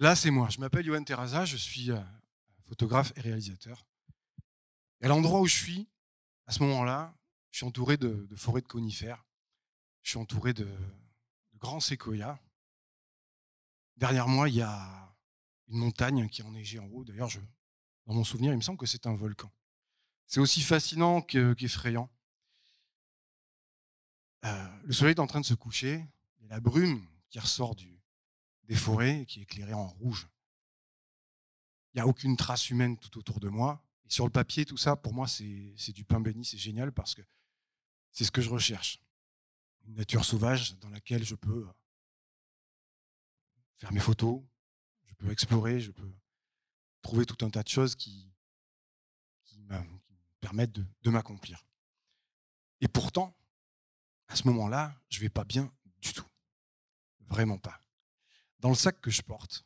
Là, c'est moi. Je m'appelle Johan Terraza, je suis euh, photographe et réalisateur. Et à l'endroit où je suis, à ce moment-là, je suis entouré de, forêts de conifères, je suis entouré de, grands séquoias. Derrière moi, il y a une montagne qui est enneigée en haut. D'ailleurs, dans mon souvenir, il me semble que c'est un volcan. C'est aussi fascinant qu'effrayant. Euh, le soleil est en train de se coucher, il y a la brume qui ressort du, des forêts qui est éclairée en rouge. Il n'y a aucune trace humaine tout autour de moi. Et sur le papier, tout ça, pour moi, c'est du pain béni, c'est génial parce que c'est ce que je recherche. Une nature sauvage dans laquelle je peux euh, faire mes photos, je peux explorer, je peux trouver tout un tas de choses qui, me, permettent de, de m'accomplir. Et pourtant, à ce moment-là, je ne vais pas bien du tout. Vraiment pas dans le sac que je porte,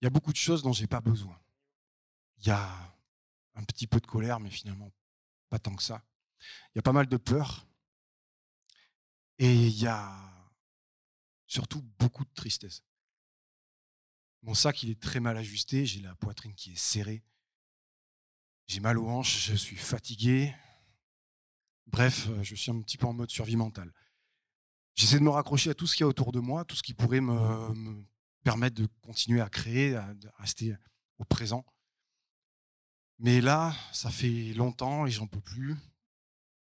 il y a beaucoup de choses dont je n'ai pas besoin. Il y a un petit peu de colère, mais finalement pas tant que ça. Il y a pas mal de peur. Et il y a surtout beaucoup de tristesse. Mon sac, il est très mal ajusté, j'ai la poitrine qui est serrée, j'ai mal aux hanches, je suis fatigué. Bref, euh, je suis un petit peu en mode survie mentale. J'essaie de me raccrocher à tout ce qu'il y a autour de moi, tout ce qui pourrait me, permettre de continuer à créer, à, rester au présent. Mais là, ça fait longtemps et j'en peux plus.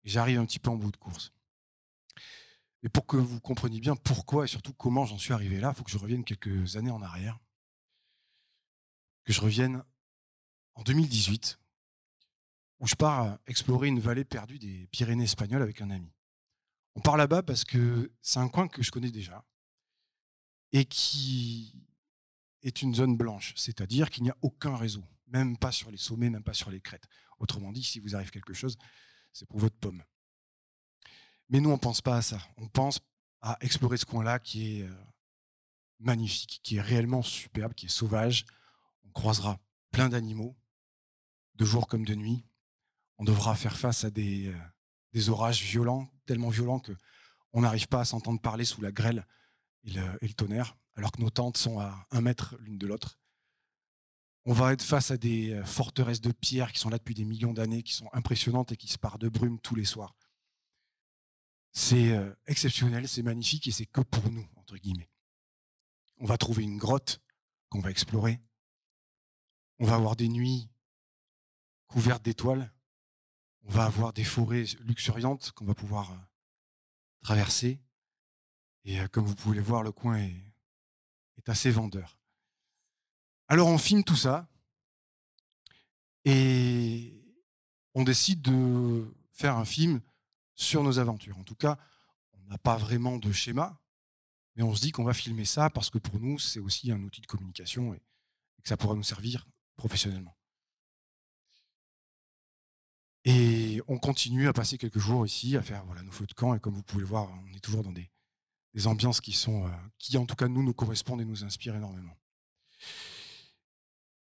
J'arrive un petit peu en bout de course. Et pour que vous compreniez bien pourquoi et surtout comment j'en suis arrivé là, il faut que je revienne quelques années en arrière. Que je revienne en 2018, où je pars euh, explorer une vallée perdue des Pyrénées espagnoles avec un ami. On part là-bas parce que c'est un coin que je connais déjà et qui est une zone blanche, c'est-à-dire qu'il n'y a aucun réseau, même pas sur les sommets, même pas sur les crêtes. Autrement dit, si vous arrive quelque chose, c'est pour votre pomme. Mais nous, on ne pense pas à ça. On pense à explorer ce coin-là qui est euh, magnifique, qui est réellement superbe, qui est sauvage. On croisera plein d'animaux, de jour comme de nuit. On devra faire face à des euh, des orages violents, tellement violents que on n'arrive pas à s'entendre parler sous la grêle et le, et le, tonnerre, alors que nos tentes sont à un mètre l'une de l'autre. On va être face à des euh, forteresses de pierre qui sont là depuis des millions d'années, qui sont impressionnantes et qui se parent de brume tous les soirs. C'est euh, exceptionnel, c'est magnifique et c'est que pour nous, entre guillemets. On va trouver une grotte qu'on va explorer. On va avoir des nuits couvertes d'étoiles on va avoir des forêts luxuriantes qu'on va pouvoir euh, traverser. Et euh, comme vous pouvez le voir, le coin est, est assez vendeur. Alors on filme tout ça et on décide de faire un film sur nos aventures. En tout cas, on n'a pas vraiment de schéma, mais on se dit qu'on va filmer ça parce que pour nous, c'est aussi un outil de communication et que ça pourra nous servir professionnellement. Et on continue à passer quelques jours ici, à faire nos feux de camp. Et comme vous pouvez le voir, on est toujours dans des, ambiances qui, sont, euh, qui, en tout cas, nous, nous correspondent et nous inspirent énormément.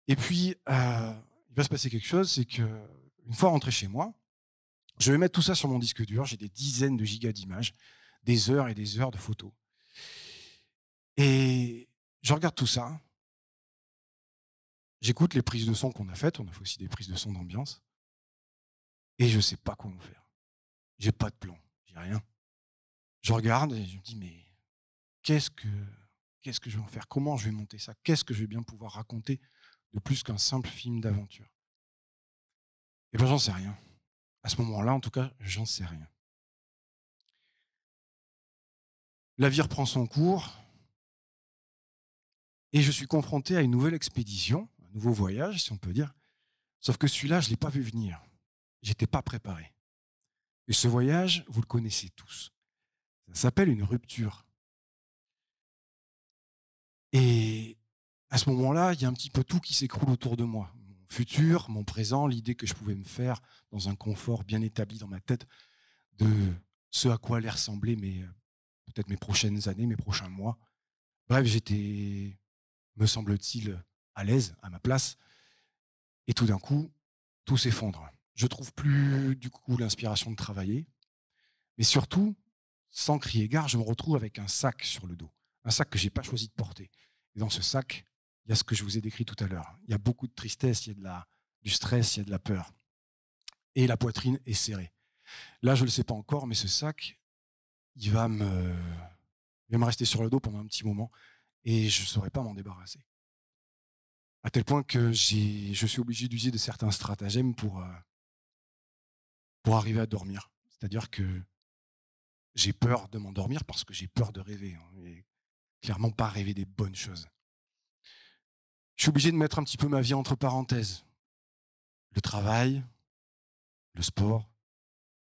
Et puis, euh, il va se passer quelque chose, c'est qu'une fois rentré chez moi, je vais mettre tout ça sur mon disque dur. J'ai des dizaines de gigas d'images, des heures et des heures de photos. Et je regarde tout ça. J'écoute les prises de son qu'on a faites. On a fait aussi des prises de son d'ambiance et je ne sais pas quoi en faire. Je n'ai pas de plan, j'ai rien. Je regarde et je me dis, mais qu'est-ce que, qu'est-ce que je vais en faire Comment je vais monter ça Qu'est-ce que je vais bien pouvoir raconter de plus qu'un simple film d'aventure Et eh bien, j'en sais rien. À ce moment-là, en tout cas, j'en sais rien. La vie reprend son cours et je suis confronté à une nouvelle expédition, un nouveau voyage, si on peut dire. Sauf que celui-là, je ne l'ai pas vu venir. J'étais pas préparé. Et ce voyage, vous le connaissez tous. Ça s'appelle une rupture. Et à ce moment-là, il y a un petit peu tout qui s'écroule autour de moi. Mon futur, mon présent, l'idée que je pouvais me faire dans un confort bien établi dans ma tête de ce à quoi allaient ressembler mes, euh, peut-être mes prochaines années, mes prochains mois. Bref, j'étais, me semble-t-il, à l'aise, à ma place. Et tout d'un coup, tout s'effondre je trouve plus du coup l'inspiration de travailler. Mais surtout, sans crier gare, je me retrouve avec un sac sur le dos, un sac que j'ai pas choisi de porter. Et dans ce sac, il y a ce que je vous ai décrit tout à l'heure. Il y a beaucoup de tristesse, il y a de la, du stress, il y a de la peur. Et la poitrine est serrée. Là, je ne le sais pas encore, mais ce sac, il va me, me rester sur le dos pendant un petit moment et je ne saurais pas m'en débarrasser. À tel point que je suis obligé d'user de certains stratagèmes pour, euh, pour arriver à dormir. C'est-à-dire que j'ai peur de m'endormir parce que j'ai peur de rêver. Hein, et clairement pas rêver des bonnes choses. Je suis obligé de mettre un petit peu ma vie entre parenthèses. Le travail, le sport,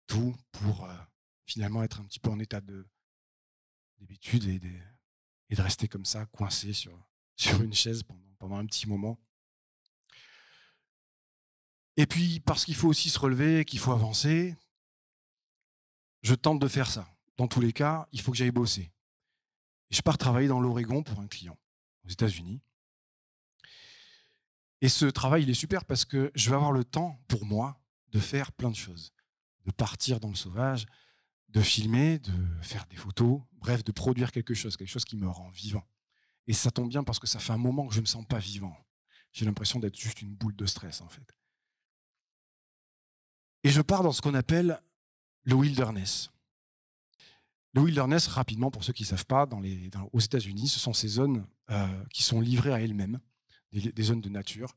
tout pour euh, finalement être un petit peu en état de d'habitude et de, et de rester comme ça, coincé sur, sur une chaise pendant, pendant un petit moment. Et puis, parce qu'il faut aussi se relever, qu'il faut avancer, je tente de faire ça. Dans tous les cas, il faut que j'aille bosser. je pars travailler dans l'Oregon pour un client aux États-Unis. Et ce travail, il est super parce que je vais avoir le temps pour moi de faire plein de choses. De partir dans le sauvage, de filmer, de faire des photos, bref, de produire quelque chose, quelque chose qui me rend vivant. Et ça tombe bien parce que ça fait un moment que je ne me sens pas vivant. J'ai l'impression d'être juste une boule de stress, en fait. Et je pars dans ce qu'on appelle le wilderness. Le wilderness, rapidement, pour ceux qui ne savent pas, dans aux États-Unis, ce sont ces zones euh, qui sont livrées à elles-mêmes, des, zones de nature,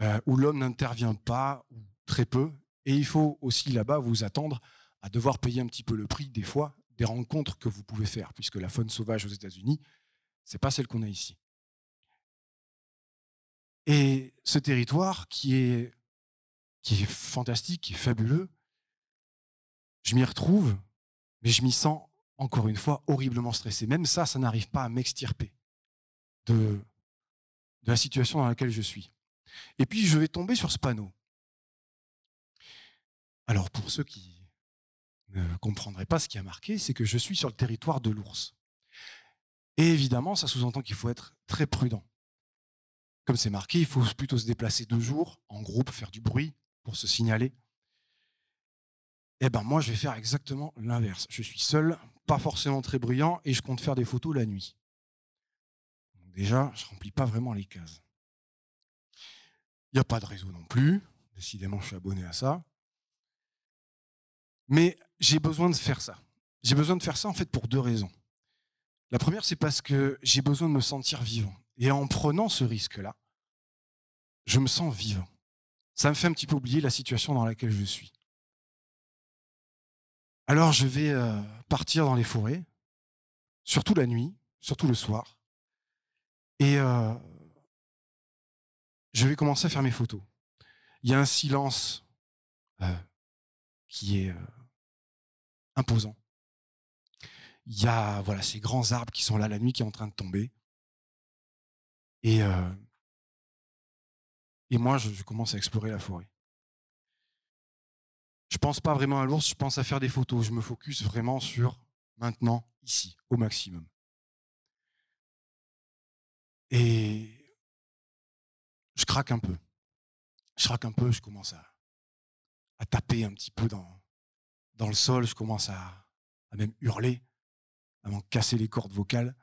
euh, où l'homme n'intervient pas, ou très peu, et il faut aussi là-bas vous attendre à devoir payer un petit peu le prix, des fois, des rencontres que vous pouvez faire, puisque la faune sauvage aux États-Unis, ce n'est pas celle qu'on a ici. Et ce territoire qui est qui est fantastique, qui est fabuleux. Je m'y retrouve, mais je m'y sens encore une fois horriblement stressé. Même ça, ça n'arrive pas à m'extirper de, la situation dans laquelle je suis. Et puis je vais tomber sur ce panneau. Alors pour ceux qui ne comprendraient pas ce qui a marqué, c'est que je suis sur le territoire de l'ours. Et évidemment, ça sous-entend qu'il faut être très prudent. Comme c'est marqué, il faut plutôt se déplacer deux jours, en groupe, faire du bruit, pour se signaler, eh ben moi je vais faire exactement l'inverse. Je suis seul, pas forcément très bruyant, et je compte faire des photos la nuit. déjà, je remplis pas vraiment les cases. Il n'y a pas de réseau non plus, décidément je suis abonné à ça. Mais j'ai besoin de faire ça. J'ai besoin de faire ça en fait pour deux raisons. La première, c'est parce que j'ai besoin de me sentir vivant. Et en prenant ce risque-là, je me sens vivant ça me fait un petit peu oublier la situation dans laquelle je suis. Alors je vais euh, partir dans les forêts, surtout la nuit, surtout le soir, et euh, je vais commencer à faire mes photos. Il y a un silence euh, qui est imposant. Il y a voilà ces grands arbres qui sont là la nuit, qui est en train de tomber. Et et moi, je, commence à explorer la forêt. Je pense pas vraiment à l'ours, je pense à faire des photos. Je me focus vraiment sur maintenant, ici, au maximum. Et je craque un peu. Je craque un peu, je commence à, taper un petit peu dans, le sol, je commence à, même hurler, à m'en casser les cordes vocales.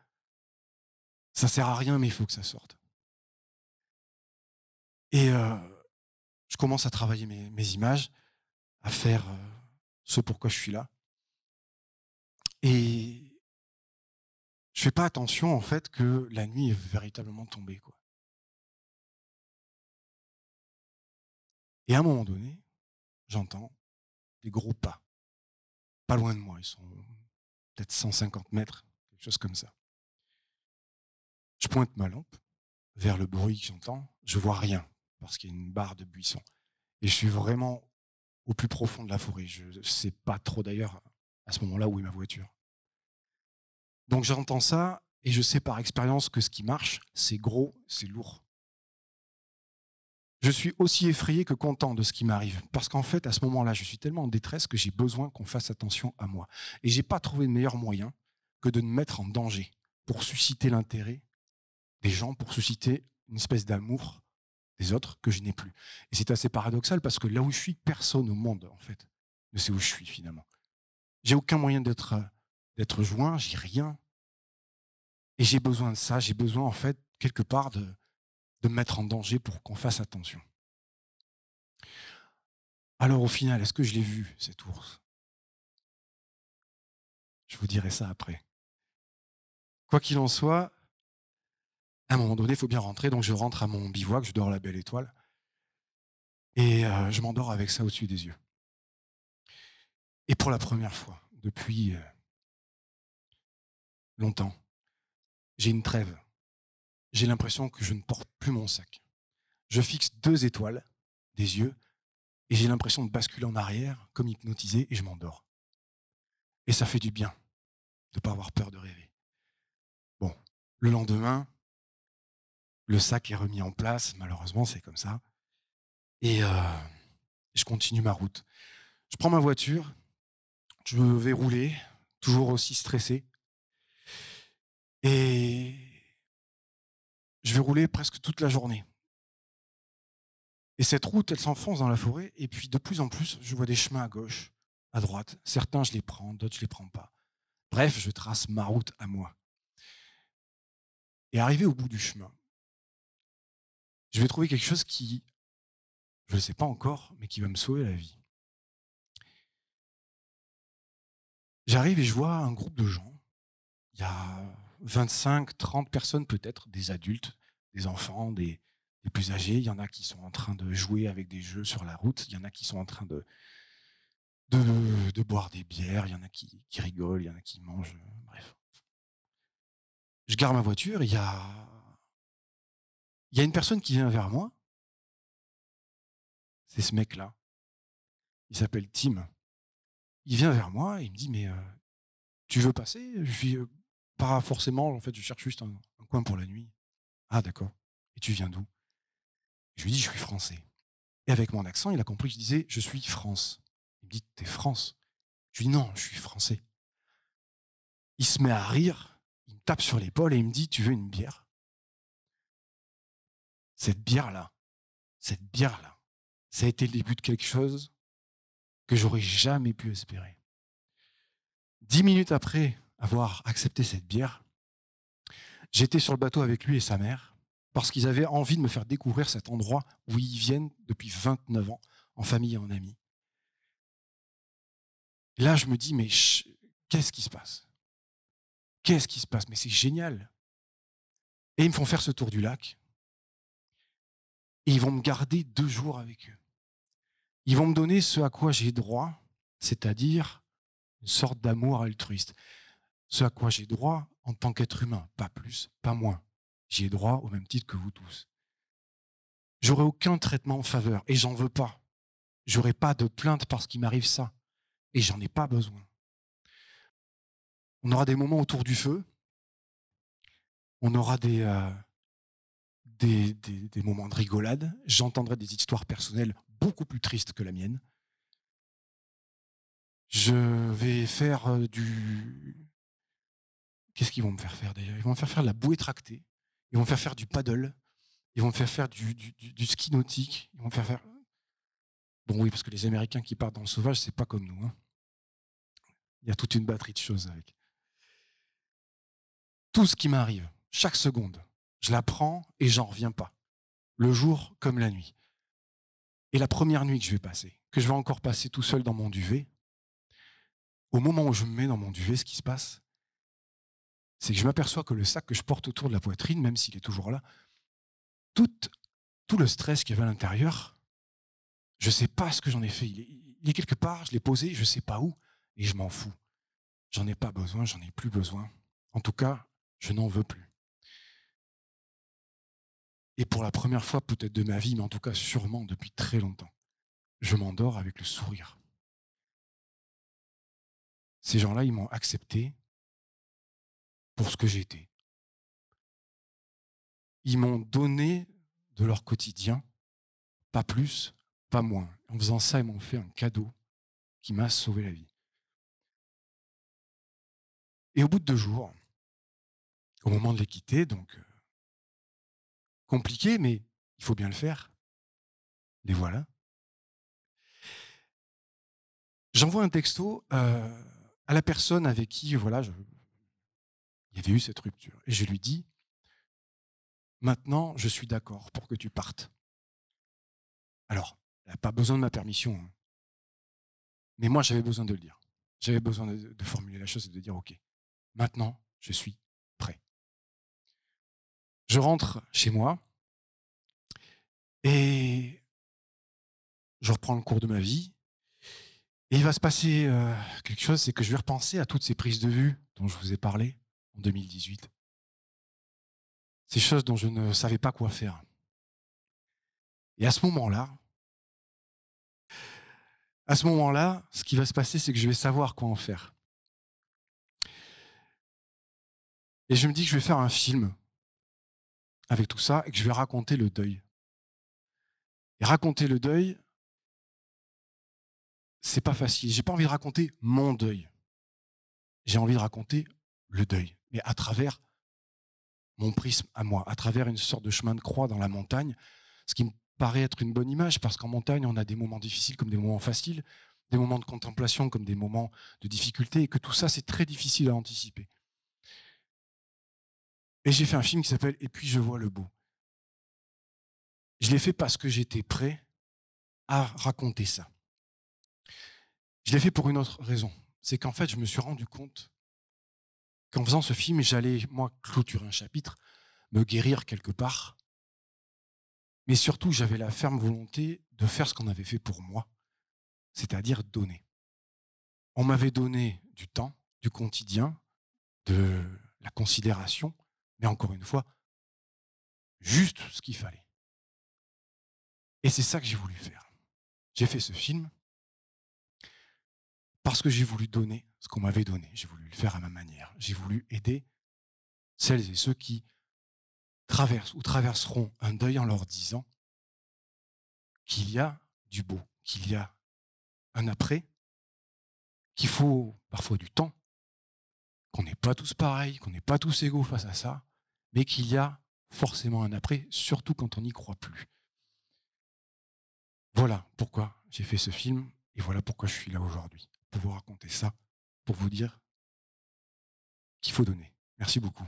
Ça sert à rien, mais il faut que ça sorte. Et je commence à travailler mes, images, à faire ce pourquoi je suis là. Et je fais pas attention en fait que la nuit est véritablement tombée. Quoi. Et à un moment donné, j'entends des gros pas, pas loin de moi, ils sont peut-être 150 mètres, quelque chose comme ça. Je pointe ma lampe vers le bruit que j'entends, je vois rien, parce qu'il y a une barre de buissons. Et je suis vraiment au plus profond de la forêt. Je ne sais pas trop d'ailleurs à ce moment-là où est ma voiture. Donc j'entends ça et je sais par expérience que ce qui marche, c'est gros, c'est lourd. Je suis aussi effrayé que content de ce qui m'arrive, parce qu'en fait, à ce moment-là, je suis tellement en détresse que j'ai besoin qu'on fasse attention à moi. Et je n'ai pas trouvé de meilleur moyen que de me mettre en danger pour susciter l'intérêt des gens, pour susciter une espèce d'amour autres que je n'ai plus. Et c'est assez paradoxal parce que là où je suis, personne au monde, en fait, ne sait où je suis finalement. J'ai aucun moyen d'être euh, d'être joint, j'ai rien. Et j'ai besoin de ça, j'ai besoin en fait quelque part de, de me mettre en danger pour qu'on fasse attention. Alors au final, est-ce que je l'ai vu, cet ours Je vous dirai ça après. Quoi qu'il en soit, à un moment donné, il faut bien rentrer. Donc je rentre à mon bivouac, je dors la belle étoile. Et euh, je m'endors avec ça au-dessus des yeux. Et pour la première fois, depuis euh, longtemps, j'ai une trêve. J'ai l'impression que je ne porte plus mon sac. Je fixe deux étoiles des yeux et j'ai l'impression de basculer en arrière, comme hypnotisé, et je m'endors. Et ça fait du bien de ne pas avoir peur de rêver. Bon, le lendemain, le sac est remis en place, malheureusement, c'est comme ça. Et euh, je continue ma route. Je prends ma voiture, je vais rouler, toujours aussi stressé. Et je vais rouler presque toute la journée. Et cette route, elle s'enfonce dans la forêt, et puis de plus en plus, je vois des chemins à gauche, à droite. Certains, je les prends, d'autres, je les prends pas. Bref, je trace ma route à moi. Et arrivé au bout du chemin, je vais trouver quelque chose qui, je ne sais pas encore, mais qui va me sauver la vie. J'arrive et je vois un groupe de gens. Il y a 25, 30 personnes peut-être, des adultes, des enfants, des, plus âgés. Il y en a qui sont en train de jouer avec des jeux sur la route. Il y en a qui sont en train de, de, boire des bières. Il y en a qui, qui rigolent. Il y en a qui mangent. Bref. Je garde ma voiture. Il y a il y a une personne qui vient vers moi. C'est ce mec-là. Il s'appelle Tim. Il vient vers moi et il me dit Mais euh, tu veux passer Je lui euh, pas forcément, en fait, je cherche juste un, coin pour la nuit. Ah, d'accord. Et tu viens d'où Je lui dis Je suis français. Et avec mon accent, il a compris que je disais Je suis France. Il me dit T'es France Je lui dis Non, je suis français. Il se met à rire, il me tape sur l'épaule et il me dit Tu veux une bière cette bière-là, cette bière-là, ça a été le début de quelque chose que j'aurais jamais pu espérer. Dix minutes après avoir accepté cette bière, j'étais sur le bateau avec lui et sa mère parce qu'ils avaient envie de me faire découvrir cet endroit où ils viennent depuis 29 ans, en famille et en amis. Là, je me dis, mais qu'est-ce qui se passe Qu'est-ce qui se passe Mais c'est génial. Et ils me font faire ce tour du lac et ils vont me garder deux jours avec eux. Ils vont me donner ce à quoi j'ai droit, c'est-à-dire une sorte d'amour altruiste. Ce à quoi j'ai droit en tant qu'être humain, pas plus, pas moins. J'ai droit au même titre que vous tous. J'aurai aucun traitement en faveur et j'en veux pas. J'aurai pas de plainte parce qu'il m'arrive ça et j'en ai pas besoin. On aura des moments autour du feu. On aura des, euh, des, moments de rigolade, j'entendrai des histoires personnelles beaucoup plus tristes que la mienne. Je vais faire euh, du... Qu'est-ce qu'ils vont me faire faire d'ailleurs Ils vont me faire faire de la bouée tractée, ils vont me faire faire du paddle, ils vont me faire faire du, ski nautique, ils vont me faire faire... Bon oui, parce que les Américains qui partent dans le sauvage, c'est pas comme nous. Hein. Il y a toute une batterie de choses avec. Tout ce qui m'arrive, chaque seconde, je la prends et j'en reviens pas. Le jour comme la nuit. Et la première nuit que je vais passer, que je vais encore passer tout seul dans mon duvet, au moment où je me mets dans mon duvet, ce qui se passe, c'est que je m'aperçois que le sac que je porte autour de la poitrine, même s'il est toujours là, tout, tout le stress qu'il y avait à l'intérieur, je ne sais pas ce que j'en ai fait. Il est, il quelque part, je l'ai posé, je ne sais pas où, et je m'en fous. J'en ai pas besoin, j'en ai plus besoin. En tout cas, je n'en veux plus. Et pour la première fois peut-être de ma vie, mais en tout cas sûrement depuis très longtemps, je m'endors avec le sourire. Ces gens-là, ils m'ont accepté pour ce que j'étais. Ils m'ont donné de leur quotidien, pas plus, pas moins. En faisant ça, ils m'ont fait un cadeau qui m'a sauvé la vie. Et au bout de deux jours, au moment de les quitter, donc euh, compliqué, mais il faut bien le faire. Les voilà. J'envoie un texto euh, à la personne avec qui voilà, je... il y avait eu cette rupture. Et je lui dis, maintenant, je suis d'accord pour que tu partes. Alors, elle n'a pas besoin de ma permission. Hein. Mais moi, j'avais besoin de le dire. J'avais besoin de, de, formuler la chose et de dire, OK, maintenant, je suis je rentre chez moi et je reprends le cours de ma vie. Et il va se passer euh, quelque chose, c'est que je vais repenser à toutes ces prises de vue dont je vous ai parlé en 2018. Ces choses dont je ne savais pas quoi faire. Et à ce moment-là, à ce moment-là, ce qui va se passer, c'est que je vais savoir quoi en faire. Et je me dis que je vais faire un film avec tout ça et que je vais raconter le deuil. Et raconter le deuil, c'est pas facile. J'ai pas envie de raconter mon deuil. J'ai envie de raconter le deuil, mais à travers mon prisme à moi, à travers une sorte de chemin de croix dans la montagne, ce qui me paraît être une bonne image parce qu'en montagne, on a des moments difficiles comme des moments faciles, des moments de contemplation comme des moments de difficulté et que tout ça, c'est très difficile à anticiper. Et j'ai fait un film qui s'appelle Et puis je vois le bout. Je l'ai fait parce que j'étais prêt à raconter ça. Je l'ai fait pour une autre raison. C'est qu'en fait, je me suis rendu compte qu'en faisant ce film, j'allais, moi, clôturer un chapitre, me guérir quelque part. Mais surtout, j'avais la ferme volonté de faire ce qu'on avait fait pour moi, c'est-à-dire donner. On m'avait donné du temps, du quotidien, de la considération, mais encore une fois, juste ce qu'il fallait. Et c'est ça que j'ai voulu faire. J'ai fait ce film parce que j'ai voulu donner ce qu'on m'avait donné. J'ai voulu le faire à ma manière. J'ai voulu aider celles et ceux qui traversent ou traverseront un deuil en leur disant qu'il y a du beau, qu'il y a un après, qu'il faut parfois du temps, qu'on n'est pas tous pareils, qu'on n'est pas tous égaux face à ça, mais qu'il y a forcément un après, surtout quand on n'y croit plus. Voilà pourquoi j'ai fait ce film et voilà pourquoi je suis là aujourd'hui, pour vous raconter ça, pour vous dire qu'il faut donner. Merci beaucoup.